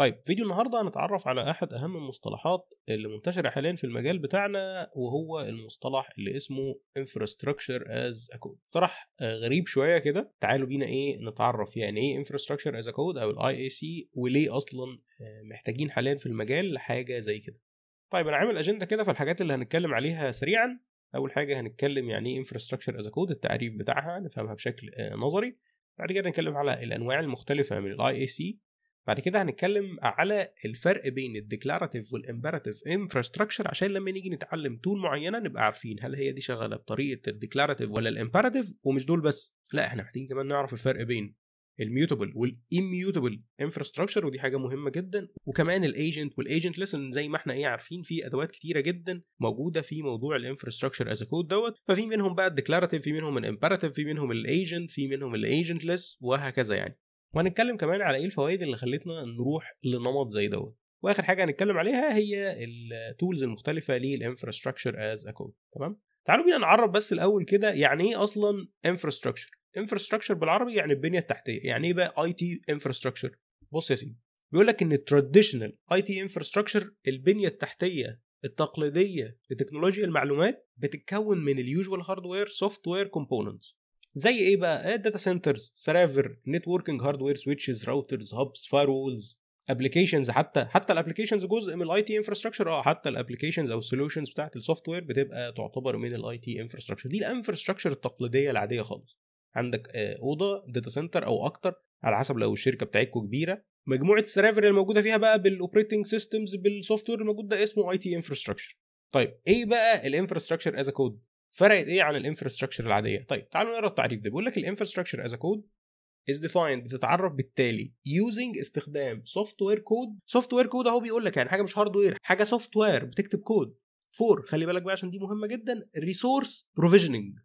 طيب فيديو النهارده هنتعرف على احد اهم المصطلحات اللي منتشره حاليا في المجال بتاعنا وهو المصطلح اللي اسمه انفراستراكشر از كود مصطلح غريب شويه كده تعالوا بينا ايه نتعرف يعني ايه انفراستراكشر از كود او الاي اي سي وليه اصلا آه، محتاجين حاليا في المجال حاجه زي كده طيب انا عامل اجنده كده في الحاجات اللي هنتكلم عليها سريعا اول حاجه هنتكلم يعني ايه انفراستراكشر از كود التعريف بتاعها نفهمها بشكل آه، نظري بعد كده نتكلم على الانواع المختلفه من الاي اي سي بعد كده هنتكلم على الفرق بين الديكلاراتيف والامبيراتيف انفراستراكشر عشان لما نيجي نتعلم تول معينه نبقى عارفين هل هي دي شغاله بطريقه الديكلاراتيف ولا الامبيراتيف ومش دول بس لا احنا محتاجين كمان نعرف الفرق بين الميوتابل والايميوتابل انفراستراكشر ودي حاجه مهمه جدا وكمان الايجنت والايجنت ليسن زي ما احنا ايه عارفين في ادوات كتيره جدا موجوده في موضوع الانفراستراكشر از كود دوت ففي منهم بقى الديكلاراتيف في منهم الامبيراتيف في منهم الايجنت في منهم الايجنت ليس وهكذا يعني وهنتكلم كمان على ايه الفوائد اللي خلتنا نروح لنمط زي دوت واخر حاجه هنتكلم عليها هي التولز المختلفه للانفراستراكشر از كود تمام تعالوا بينا نعرف بس الاول كده يعني ايه اصلا انفراستراكشر انفراستراكشر بالعربي يعني البنيه التحتيه يعني ايه بقى اي تي انفراستراكشر بص يا سيدي بيقول لك ان التراديشنال اي تي انفراستراكشر البنيه التحتيه التقليديه لتكنولوجيا المعلومات بتتكون من اليوجوال هاردوير سوفت وير كومبوننتس زي ايه بقى الداتا سنترز سيرفر نتوركينج هاردوير سويتشز راوترز هابس فاير وولز ابلكيشنز حتى حتى الابلكيشنز جزء من الاي تي انفراستراكشر اه حتى الابلكيشنز او السوليوشنز بتاعت السوفت وير بتبقى تعتبر من الاي تي انفراستراكشر دي الانفراستراكشر التقليديه العاديه خالص عندك آه، اوضه داتا سنتر او اكتر على حسب لو الشركه بتاعتكم كبيره مجموعه السيرفر الموجوده فيها بقى بالاوبريتنج سيستمز بالسوفت وير الموجود ده اسمه اي تي انفراستراكشر طيب ايه بقى الانفراستراكشر از كود فرقت ايه عن الانفراستراكشر العاديه طيب تعالوا نقرا التعريف ده بيقول لك الانفراستراكشر از كود is defined بتتعرف بالتالي using استخدام سوفت وير كود سوفت وير كود اهو بيقول لك يعني حاجه مش هارد وير حاجه سوفت وير بتكتب كود فور خلي بالك بقى عشان دي مهمه جدا ريسورس بروفيجننج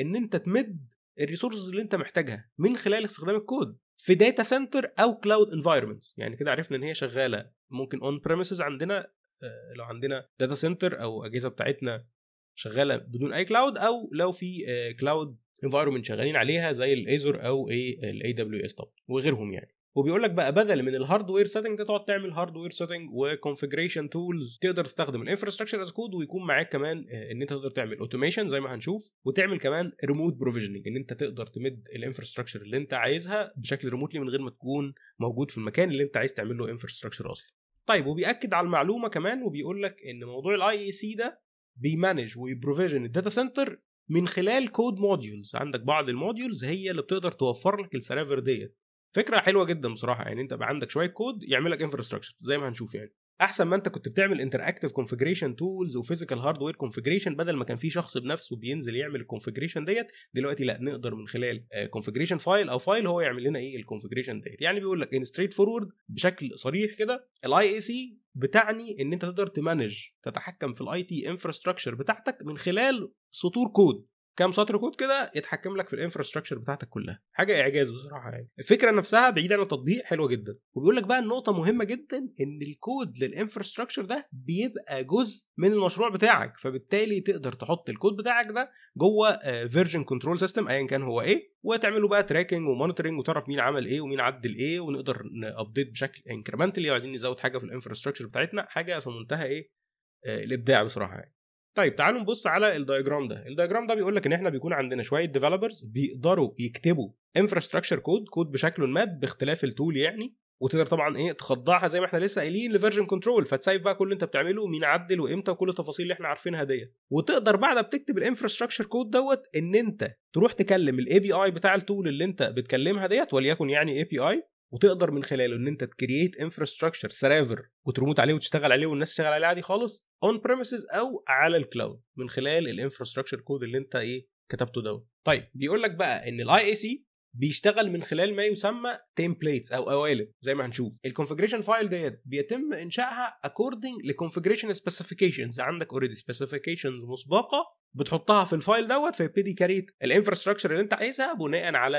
ان انت تمد الريسورسز اللي انت محتاجها من خلال استخدام الكود في داتا سنتر او كلاود انفايرمنت يعني كده عرفنا ان هي شغاله ممكن اون بريمسز عندنا آه، لو عندنا داتا سنتر او اجهزه بتاعتنا شغاله بدون اي كلاود او لو في آه، كلاود انفايرمنت شغالين عليها زي الايزور او ايه الاي دبليو اس طبعا وغيرهم يعني وبيقول لك بقى بدل من الهاردوير سيتنج ده تقعد تعمل هاردوير سيتنج وكونفجريشن تولز تقدر تستخدم الانفراستراكشر از كود ويكون معاك كمان آه، ان انت تقدر تعمل اوتوميشن زي ما هنشوف وتعمل كمان ريموت بروفيجننج ان انت تقدر تمد الانفراستراكشر اللي انت عايزها بشكل ريموتلي من غير ما تكون موجود في المكان اللي انت عايز تعمل له انفراستراكشر اصلا طيب وبيأكد على المعلومه كمان وبيقول لك ان موضوع الاي اي سي ده بيمانج ويبروفيجن الداتا سنتر من خلال كود موديولز عندك بعض الموديولز هي اللي بتقدر توفر لك السيرفر ديت فكره حلوه جدا بصراحه يعني انت بقى عندك شويه كود يعمل لك انفراستراكشر زي ما هنشوف يعني احسن ما انت كنت بتعمل انتراكتيف كونفجريشن تولز وفيزيكال هاردوير كونفجريشن بدل ما كان في شخص بنفسه بينزل يعمل الكونفجريشن ديت دلوقتي لا نقدر من خلال كونفجريشن آه، فايل او فايل هو يعمل لنا ايه الكونفجريشن ديت يعني بيقول لك ان ستريت فورورد بشكل صريح كده الاي اي سي بتعني ان انت تقدر تمانج تتحكم في الاي تي انفراستراكشر بتاعتك من خلال سطور كود كام سطر كود كده يتحكم لك في الانفراستراكشر بتاعتك كلها حاجه اعجاز بصراحه يعني الفكره نفسها بعيده عن التطبيق حلوه جدا وبيقول لك بقى النقطه مهمه جدا ان الكود للانفراستراكشر ده بيبقى جزء من المشروع بتاعك فبالتالي تقدر تحط الكود بتاعك ده جوه فيرجن كنترول سيستم ايا كان هو ايه وتعملوا بقى تراكنج ومونيتورنج وتعرف مين عمل ايه ومين عدل ايه ونقدر نابديت بشكل انكريمنتلي وعايزين نزود حاجه في الانفراستراكشر بتاعتنا حاجه في منتهى ايه آه، الابداع بصراحه يعني طيب تعالوا نبص على الدايجرام ده الدايجرام ده بيقول لك ان احنا بيكون عندنا شويه ديفلوبرز بيقدروا يكتبوا انفراستراكشر كود كود بشكل ما باختلاف التول يعني وتقدر طبعا ايه تخضعها زي ما احنا لسه قايلين لفيرجن كنترول فتسايف بقى كل اللي انت بتعمله مين عدل وامتى وكل التفاصيل اللي احنا عارفينها ديت وتقدر بعدها بتكتب الانفراستراكشر كود دوت ان انت تروح تكلم الاي بي اي بتاع التول اللي انت بتكلمها ديت وليكن يعني اي بي اي وتقدر من خلاله ان انت تكريت انفراستراكشر سيرفر وتريموت عليه وتشتغل عليه والناس تشتغل عليه عادي خالص اون بريمسز او على الكلاود من خلال الانفراستراكشر كود اللي انت ايه كتبته دوت طيب بيقول لك بقى ان الاي اي سي بيشتغل من خلال ما يسمى تمبليتس او قوالب زي ما هنشوف الكونفجريشن فايل ديت بيتم انشائها اكوردنج لكونفجريشن سبيسيفيكيشنز عندك اوريدي سبيسيفيكيشنز مسبقه بتحطها في الفايل دوت فيبتدي كريت الانفراستراكشر اللي انت عايزها بناء على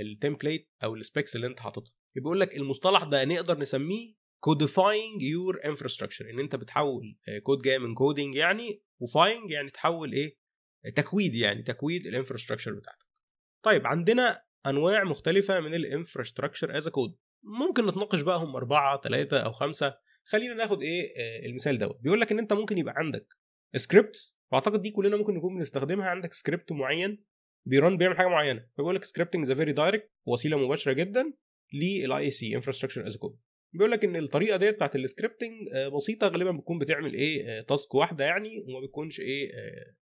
التمبليت آه، او السبيكس اللي انت حاططها بيقول لك المصطلح ده نقدر نسميه كوديفاينج يور انفراستراكشر ان انت بتحول كود آه، جاي من كودينج يعني وفاينج يعني تحول ايه تكويد يعني تكويد الانفراستراكشر بتاعتك طيب عندنا انواع مختلفه من الانفراستراكشر از كود ممكن نتناقش بقى هم اربعه ثلاثه او خمسه خلينا ناخد ايه آه، المثال دوت بيقول لك ان انت ممكن يبقى عندك سكريبت واعتقد دي كلنا ممكن نكون بنستخدمها عندك سكريبت معين بيرن بيعمل حاجه معينه فبيقول لك سكريبتنج ذا فيري دايركت وسيله مباشره جدا للاي اي سي انفراستراكشر از كود بيقول لك ان الطريقه ديت بتاعت السكريبتنج آه، بسيطه غالبا بتكون بتعمل ايه تاسك آه، واحده يعني وما بتكونش ايه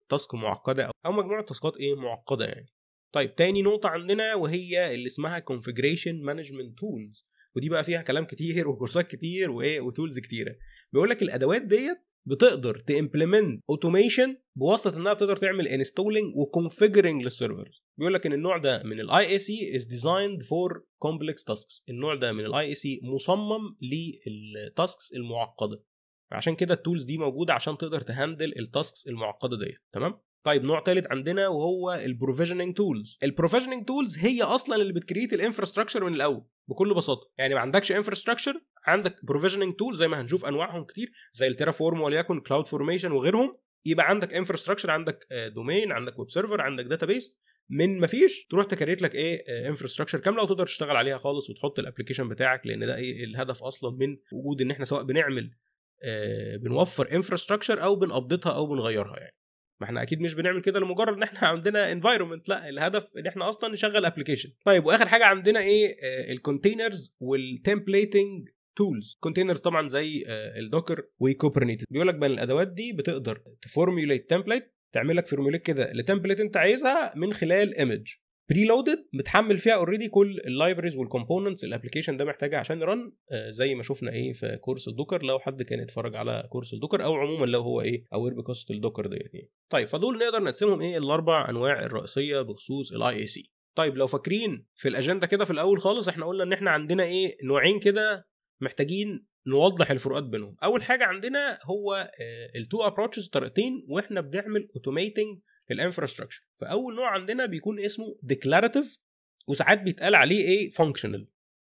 تاسك آه، معقده او مجموعه تاسكات ايه معقده يعني طيب تاني نقطه عندنا وهي اللي اسمها configuration مانجمنت تولز ودي بقى فيها كلام كتير وكورسات كتير وايه وتولز كتيره بيقول لك الادوات ديت بتقدر تimplement اوتوميشن بواسطه انها بتقدر تعمل انستولينج وكونفيجرنج للسيرفرز بيقول لك ان النوع ده من الاي اي سي از ديزايند فور كومبلكس تاسكس النوع ده من الاي اي سي مصمم للتاسكس المعقده عشان كده التولز دي موجوده عشان تقدر تهندل التاسكس المعقده ديت تمام طيب نوع ثالث عندنا وهو البروفيجننج تولز البروفيجننج تولز هي اصلا اللي بتكريت الانفراستراكشر من الاول بكل بساطه يعني ما عندكش انفراستراكشر عندك بروفيجننج تول زي ما هنشوف انواعهم كتير زي التيرا فورم وليكن كلاود فورميشن وغيرهم يبقى عندك انفراستراكشر عندك دومين آه، عندك ويب سيرفر عندك داتابيس من ما فيش تروح تكريت لك ايه آه، انفراستراكشر كامله وتقدر تشتغل عليها خالص وتحط الابلكيشن بتاعك لان ده ايه الهدف اصلا من وجود ان احنا سواء بنعمل آه، بنوفر انفراستراكشر او بنقبضها او بنغيرها يعني ما احنا اكيد مش بنعمل كده لمجرد ان احنا عندنا انفايرمنت لا الهدف ان احنا اصلا نشغل ابلكيشن طيب واخر حاجه عندنا ايه الكونتينرز والتمبليتنج تولز كونتينرز طبعا زي آه، الدوكر وكوبرنيتس بيقول لك بان الادوات دي بتقدر تفورميوليت تمبليت تعمل لك فورميوليت كده لتمبليت انت عايزها من خلال ايمج بري لودد متحمل فيها اوريدي كل اللايبرز والكومبوننتس الابلكيشن ده محتاجها عشان رن آه، زي ما شفنا ايه في كورس الدوكر لو حد كان اتفرج على كورس الدوكر او عموما لو هو ايه اوير بقصه الدوكر ديت يعني طيب فدول نقدر نقسمهم ايه الاربع انواع الرئيسيه بخصوص الاي اي سي طيب لو فاكرين في الاجنده كده في الاول خالص احنا قلنا ان احنا عندنا ايه نوعين كده محتاجين نوضح الفروقات بينهم اول حاجه عندنا هو آه، التو ابروتشز طريقتين واحنا بنعمل اوتوميتنج الانفراستراكشر فاول نوع عندنا بيكون اسمه ديكلاراتيف وساعات بيتقال عليه ايه فانكشنال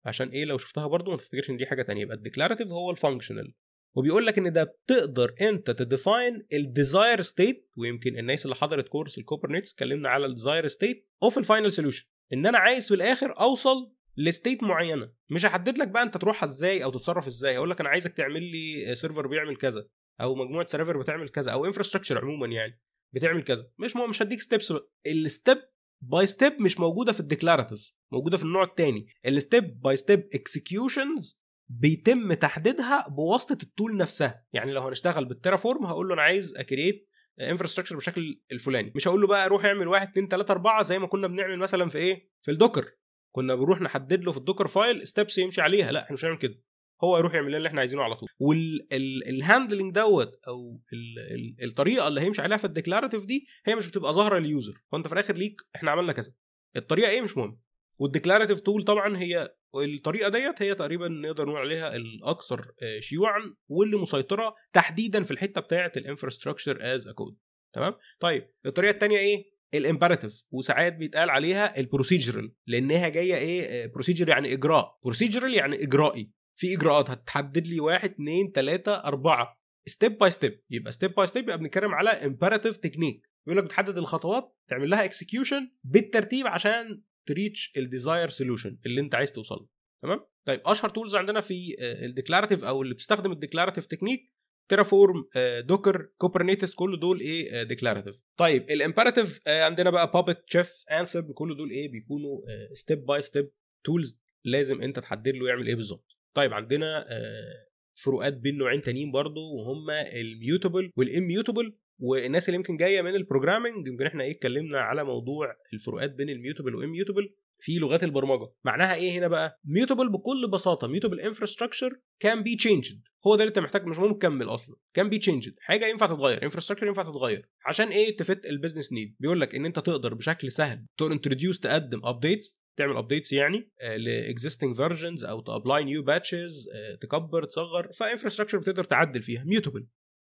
عشان ايه لو شفتها برضو ما تفتكرش ان دي حاجه تانية يبقى الديكلاراتيف هو الفانكشنال وبيقول لك ان ده بتقدر انت تديفاين الديزاير ستيت ويمكن الناس اللي حضرت كورس الكوبرنيتس اتكلمنا على الديزاير ستيت اوف الفاينل سوليوشن ان انا عايز في الاخر اوصل لستيت معينه مش هحدد لك بقى انت تروحها ازاي او تتصرف ازاي اقول لك انا عايزك تعمل لي سيرفر بيعمل كذا او مجموعه سيرفر بتعمل كذا او انفراستراكشر عموما يعني بتعمل كذا مش مو مش هديك ستيبس الستيب باي ستيب مش موجوده في الديكلاراتيفز موجوده في النوع الثاني الستيب باي ستيب اكسكيوشنز بيتم تحديدها بواسطه التول نفسها يعني لو هنشتغل بالتيرافورم هقول له انا عايز اكريت انفراستراكشر بالشكل الفلاني مش هقول له بقى روح اعمل 1 2 3 4 زي ما كنا بنعمل مثلا في ايه في الدوكر كنا بنروح نحدد له في الدوكر فايل ستيبس يمشي عليها لا احنا مش هنعمل كده هو يروح يعمل اللي احنا عايزينه على طول والهاندلنج دوت او الـ الـ الطريقه اللي هيمشي عليها في الديكلاراتيف دي هي مش بتبقى ظاهره لليوزر فانت في الاخر ليك احنا عملنا كذا الطريقه ايه مش مهم والديكلاراتيف تول طبعا هي الطريقه ديت هي تقريبا نقدر نقول عليها الاكثر آه، شيوعا واللي مسيطره تحديدا في الحته بتاعه الانفراستراكشر از كود تمام طيب الطريقه الثانيه ايه الامباراتيف وساعات بيتقال عليها البروسيجرال لانها جايه ايه بروسيجر آه، يعني اجراء بروسيجرال يعني اجرائي في اجراءات هتحدد لي واحد اثنين ثلاثه اربعه ستيب باي ستيب يبقى ستيب باي ستيب يبقى بنتكلم على امبيراتيف تكنيك بيقول لك بتحدد الخطوات تعمل لها اكسكيوشن بالترتيب عشان تريتش الديزاير سولوشن اللي انت عايز توصل له تمام طيب اشهر تولز عندنا في آه، الديكلاراتيف او اللي بتستخدم الديكلاراتيف تكنيك تيرافورم دوكر كوبرنيتس كل دول ايه ديكلاراتيف آه، طيب الامبيراتيف آه، عندنا بقى بابت شيف انسب كل دول ايه بيكونوا ستيب باي ستيب تولز لازم انت تحدد له يعمل ايه بالظبط طيب عندنا آه، فروقات بين نوعين تانيين برضو وهما الميوتابل والاميوتابل والناس اللي يمكن جايه من البروجرامنج يمكن احنا ايه اتكلمنا على موضوع الفروقات بين الميوتابل والاميوتابل في لغات البرمجه معناها ايه هنا بقى ميوتابل بكل بساطه ميوتابل انفراستراكشر كان بي تشينجد هو ده اللي انت محتاج مش مهم تكمل اصلا كان بي تشينجد حاجه ينفع تتغير انفراستراكشر ينفع تتغير عشان ايه تفت البيزنس نيد بيقول لك ان انت تقدر بشكل سهل تو انتروديوس تقدم ابديتس تعمل ابديتس يعني آه، لاكزيستنج فيرجنز او تابلاي نيو باتشز تكبر تصغر فانفراستراكشر بتقدر تعدل فيها ميوتبل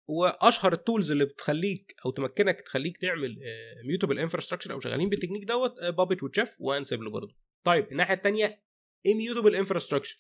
واشهر التولز اللي بتخليك او تمكنك تخليك تعمل ميوتبل آه، انفراستراكشر او شغالين بالتكنيك دوت بابت آه، وتشيف وانسبل برضه طيب الناحيه الثانيه ايه ميوتبل انفراستراكشر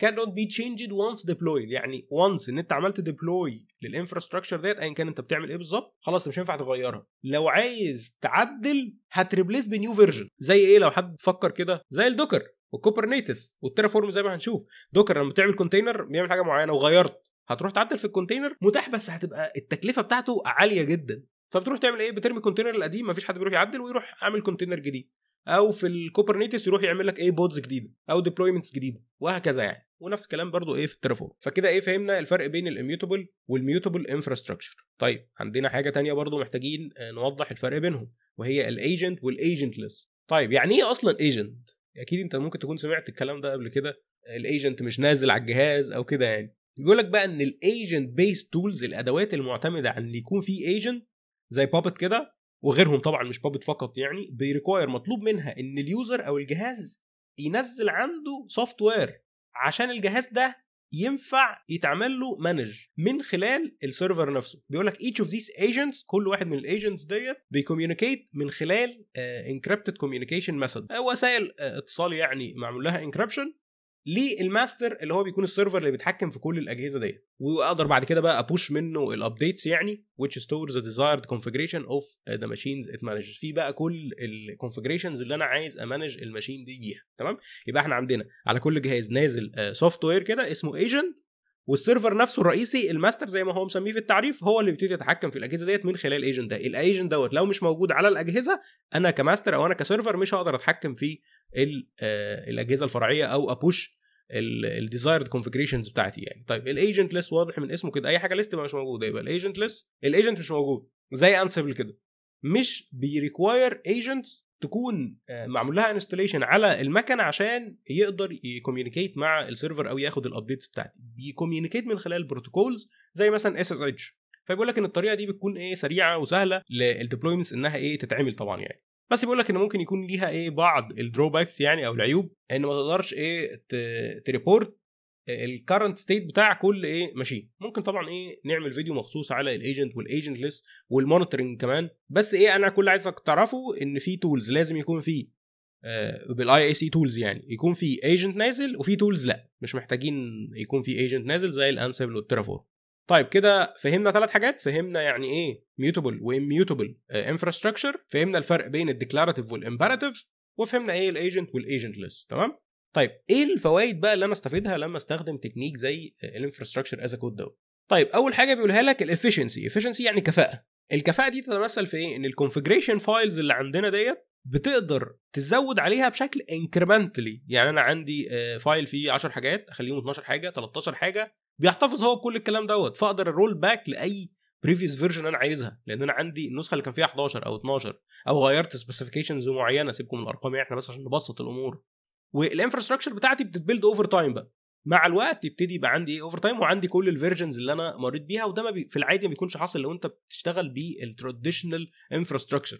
cannot be changed once deployed يعني once ان انت عملت ديبلوي للانفراستراكشر ديت ايا كان انت بتعمل ايه بالظبط خلاص انت مش هينفع تغيرها لو عايز تعدل هتريبليس بنيو فيرجن زي ايه لو حد فكر كده زي الدوكر والكوبرنيتس والتيرافورم زي ما هنشوف دوكر لما بتعمل كونتينر بيعمل حاجه معينه وغيرت هتروح تعدل في الكونتينر متاح بس هتبقى التكلفه بتاعته عاليه جدا فبتروح تعمل ايه بترمي الكونتينر القديم مفيش حد بيروح يعدل ويروح عامل كونتينر جديد او في الكوبرنيتس يروح يعمل لك ايه بودز جديده او ديبلويمنتس جديده وهكذا يعني ونفس الكلام برضو ايه في التليفون فكده ايه فهمنا الفرق بين الاميوتابل والميوتابل انفراستراكشر طيب عندنا حاجه تانية برضو محتاجين آه، نوضح الفرق بينهم وهي الايجنت والايجنتلس طيب يعني ايه اصلا ايجنت اكيد انت ممكن تكون سمعت الكلام ده قبل كده الايجنت مش نازل على الجهاز او كده يعني بيقول لك بقى ان الايجنت بيس تولز الادوات المعتمده على ان يكون في ايجنت زي بابت كده وغيرهم طبعا مش بابت فقط يعني بيريكواير مطلوب منها ان اليوزر او الجهاز ينزل عنده سوفت وير عشان الجهاز ده ينفع يتعمل له مانج من خلال السيرفر نفسه بيقول لك ايتش اوف ذيس ايجنتس كل واحد من الايجنتس ديت بيكوميونيكيت من خلال انكربتد كوميونيكيشن ميثود وسائل آه، اتصال يعني معمول لها انكربشن للماستر اللي هو بيكون السيرفر اللي بيتحكم في كل الاجهزه ديت واقدر بعد كده بقى ابوش منه الابديتس يعني which stores the desired configuration of the machines it manages في بقى كل الكونفجريشنز اللي انا عايز امانج الماشين دي بيها تمام يبقى احنا عندنا على كل جهاز نازل سوفت آه، وير كده اسمه ايجنت والسيرفر نفسه الرئيسي الماستر زي ما هو مسميه في التعريف هو اللي بيبتدي يتحكم في الاجهزه ديت من خلال الايجنت ده الايجنت دوت لو مش موجود على الاجهزه انا كماستر او انا كسيرفر مش هقدر اتحكم في آه، الاجهزه الفرعيه او ابوش الديزايرد كونفجريشنز بتاعتي يعني طيب الايجنت ليس واضح من اسمه كده اي حاجه ليست مش موجوده يبقى الايجنت ليس الايجنت مش موجود زي انسبل كده مش بيريكواير ايجنت تكون آه، معمول لها انستليشن على المكنه عشان يقدر يكوميونيكيت مع السيرفر او ياخد الابديتس بتاعتي بيكوميونيكيت من خلال بروتوكولز زي مثلا اس اس اتش فبيقول لك ان الطريقه دي بتكون ايه سريعه وسهله للديبلويمنتس انها ايه تتعمل طبعا يعني بس بيقول لك ان ممكن يكون ليها ايه بعض الدروباكس يعني او العيوب ان ما تقدرش ايه تريبورت الكرنت ستيت بتاع كل ايه ماشين ممكن طبعا ايه نعمل فيديو مخصوص على الايجنت والايجنت ليست والمونيتورنج كمان بس ايه انا كل عايزك تعرفه ان في تولز لازم يكون في آه بالاي اي سي تولز يعني يكون في ايجنت نازل وفي تولز لا مش محتاجين يكون في ايجنت نازل زي الانسبل والترافور طيب كده فهمنا ثلاث حاجات فهمنا يعني ايه ميوتابل واميوتابل انفراستراكشر فهمنا الفرق بين الديكلاراتيف والامبراتيف وفهمنا ايه الايجنت والايجنت ليست تمام طيب ايه الفوائد بقى اللي انا استفيدها لما استخدم تكنيك زي الانفراستراكشر از كود دوت طيب اول حاجه بيقولها لك الافشنسي افشنسي يعني كفاءه الكفاءه دي تتمثل في ايه ان الكونفجريشن فايلز اللي عندنا ديت بتقدر تزود عليها بشكل انكريمنتلي يعني انا عندي فايل آه، فيه 10 حاجات اخليهم 12 حاجه 13 حاجه بيحتفظ هو بكل الكلام دوت فاقدر الرول باك لاي بريفيوس فيرجن انا عايزها لان انا عندي النسخه اللي كان فيها 11 او 12 او غيرت سبيسيفيكيشنز معينه سيبكم من الارقام يعني احنا بس عشان نبسط الامور والانفراستراكشر بتاعتي بتتبيلد اوفر تايم بقى مع الوقت يبتدي يبقى عندي اوفر تايم وعندي كل الفيرجنز اللي انا مريت بيها وده ما بي في العادي ما بيكونش حاصل لو انت بتشتغل بالتراديشنال انفراستراكشر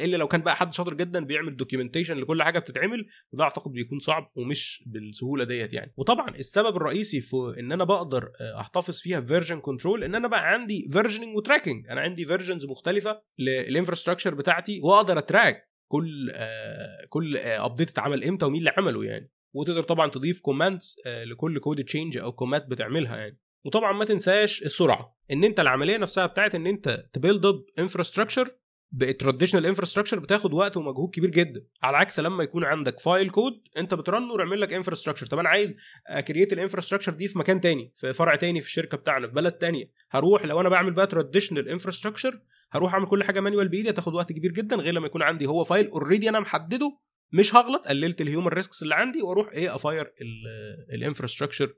الا لو كان بقى حد شاطر جدا بيعمل دوكيومنتيشن لكل حاجه بتتعمل وده اعتقد بيكون صعب ومش بالسهوله ديت يعني وطبعا السبب الرئيسي في ان انا بقدر آه، احتفظ فيها فيرجن كنترول ان انا بقى عندي فيرجننج وتراكنج انا عندي فيرجنز مختلفه للانفراستراكشر بتاعتي واقدر اتراك كل آه كل ابديت آه اتعمل امتى ومين اللي عمله يعني وتقدر طبعا تضيف كومنتس آه لكل كود تشينج او كومات بتعملها يعني وطبعا ما تنساش السرعه ان انت العمليه نفسها بتاعت ان انت تبيلد اب انفراستراكشر بالتراديشنال انفراستراكشر بتاخد وقت ومجهود كبير جدا على عكس لما يكون عندك فايل كود انت بترنه ويعمل لك انفراستراكشر طب انا عايز اكريت آه، الانفراستراكشر دي في مكان تاني في فرع تاني في الشركه بتاعنا في بلد تانية هروح لو انا بعمل بقى تراديشنال انفراستراكشر هروح اعمل كل حاجه مانوال بايدي هتاخد وقت كبير جدا غير لما يكون عندي هو فايل اوريدي انا محدده مش هغلط قللت الهيومن ريسكس اللي عندي واروح ايه افاير الانفراستراكشر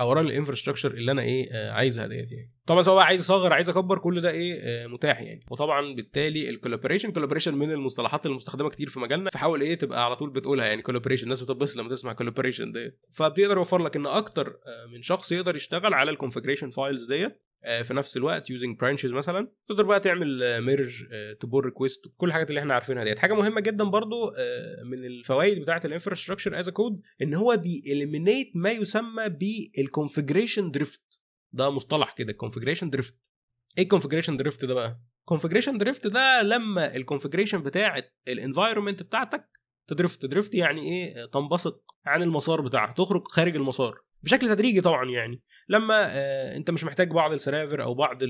او ران الانفراستراكشر اللي انا ايه آه، عايزها ديت يعني طبعا سواء عايز اصغر عايز اكبر كل ده ايه آه، متاح يعني وطبعا بالتالي الكولابوريشن كولابوريشن من المصطلحات المستخدمه كتير في مجالنا فحاول ايه تبقى على طول بتقولها يعني كولابوريشن الناس بتتبسط لما تسمع كولابوريشن ديت فبتقدر يوفر لك ان اكتر آه، من شخص يقدر يشتغل على الكونفجريشن فايلز ديت آه، في نفس الوقت يوزنج برانشز مثلا تقدر بقى تعمل ميرج تبور ريكويست كل الحاجات اللي احنا عارفينها ديت حاجه مهمه جدا برضو آه، من الفوائد بتاعه الانفراستراكشر از كود ان هو بيليمينيت ما يسمى بالكونفجريشن دريفت ده مصطلح كده الكونفجريشن دريفت ايه الكونفجريشن دريفت ده بقى كونفجريشن دريفت ده لما الكونفجريشن بتاعه الانفايرمنت بتاعتك تدرفت درفت يعني ايه تنبسط عن المسار بتاعها تخرج خارج المسار بشكل تدريجي طبعا يعني لما آه، انت مش محتاج بعض السرافر او بعض آه،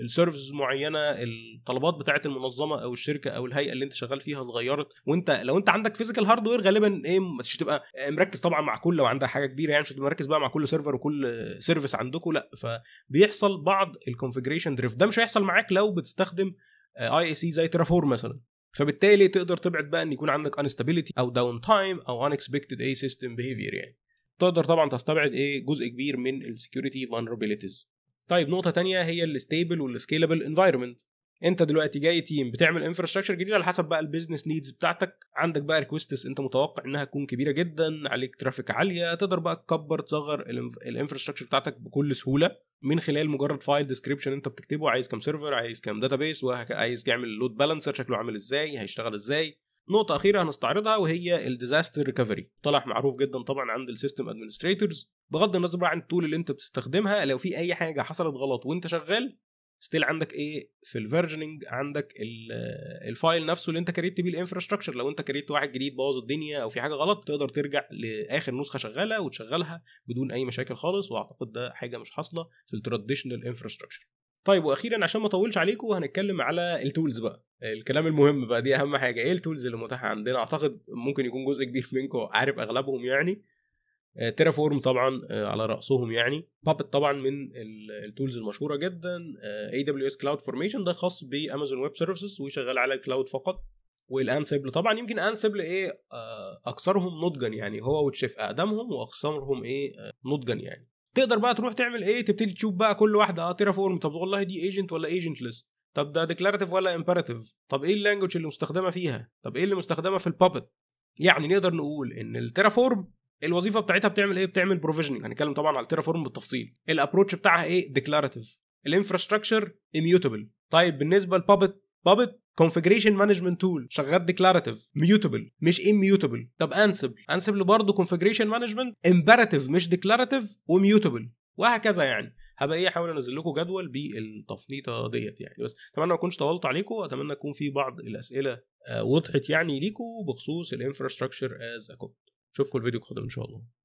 السيرفز معينه الطلبات بتاعه المنظمه او الشركه او الهيئه اللي انت شغال فيها اتغيرت وانت لو انت عندك فيزيكال هاردوير غالبا ايه مش تبقى آه، مركز طبعا مع كل لو عندك حاجه كبيره يعني مش هتبقى مركز بقى مع كل سيرفر وكل سيرفيس عندكم لا فبيحصل بعض الكونفجريشن دريفت ده مش هيحصل معاك لو بتستخدم اي اي سي زي ترافور مثلا فبالتالي تقدر تبعد بقى ان يكون عندك انستابيليتي او داون تايم او انكسبكتد اي سيستم بيهيفير يعني تقدر طبعا تستبعد ايه جزء كبير من السكيورتي فانربيليتيز طيب نقطه تانية هي الستيبل والسكيلبل انفايرمنت انت دلوقتي جاي تيم بتعمل انفراستراكشر جديدة على حسب بقى البيزنس نيدز بتاعتك عندك بقى ريكوستس انت متوقع انها تكون كبيره جدا عليك ترافيك عاليه تقدر بقى تكبر تصغر الانفراستراكشر بتاعتك بكل سهوله من خلال مجرد فايل ديسكريبشن انت بتكتبه عايز كام سيرفر عايز كام داتابيس وعايز يعمل لود بالانسر شكله عامل ازاي هيشتغل ازاي نقطه اخيره هنستعرضها وهي الديزاستر ريكفري طلع معروف جدا طبعا عند السيستم ادمنستريتورز بغض النظر بقى عن التول اللي انت بتستخدمها لو في اي حاجه حصلت غلط وانت شغال ستيل عندك ايه في الفيرجننج عندك الفايل نفسه اللي انت كريت بيه الانفراستراكشر لو انت كريت واحد جديد بوظ الدنيا او في حاجه غلط تقدر ترجع لاخر نسخه شغاله وتشغلها بدون اي مشاكل خالص واعتقد ده حاجه مش حاصله في التراديشنال انفراستراكشر طيب واخيرا عشان ما اطولش عليكم هنتكلم على التولز بقى الكلام المهم بقى دي اهم حاجه ايه التولز اللي متاحه عندنا اعتقد ممكن يكون جزء كبير منكم عارف اغلبهم يعني تيرا آه، فورم طبعا آه، على راسهم يعني بابت طبعا من التولز المشهوره جدا اي دبليو اس كلاود فورميشن ده خاص بامازون ويب سيرفيسز وشغال على الكلاود فقط والانسبل طبعا يمكن انسبل ايه آه، اكثرهم نضجا يعني هو وتشيف اقدمهم واكثرهم ايه نضجا يعني تقدر بقى تروح تعمل ايه تبتدي تشوف بقى كل واحده اه تيرا فورم طب والله دي ايجنت ولا ايجنتلس طب ده ديكلاراتيف ولا امبيراتيف طب ايه اللانجوج اللي مستخدمه فيها طب ايه اللي مستخدمه في البابت يعني نقدر نقول ان التيرا فورم الوظيفه بتاعتها بتعمل ايه بتعمل بروفيجننج هنتكلم طبعا على التيرا فورم بالتفصيل الابروتش بتاعها ايه ديكلاراتيف الانفراستراكشر اميوتبل طيب بالنسبه لبابت بابت كونفجريشن مانجمنت تول شغال ديكلاراتيف ميوتبل مش اميوتبل طب انسبل انسبل برضه كونفجريشن مانجمنت امبراتيف مش ديكلاراتيف وميوتبل وهكذا يعني هبقى ايه احاول انزل لكم جدول بالتفنيطه ديت يعني بس اتمنى ما اكونش طولت عليكم واتمنى يكون في بعض الاسئله آه، وضحت يعني ليكم بخصوص الانفراستراكشر از اشوفكم الفيديو القادم ان شاء الله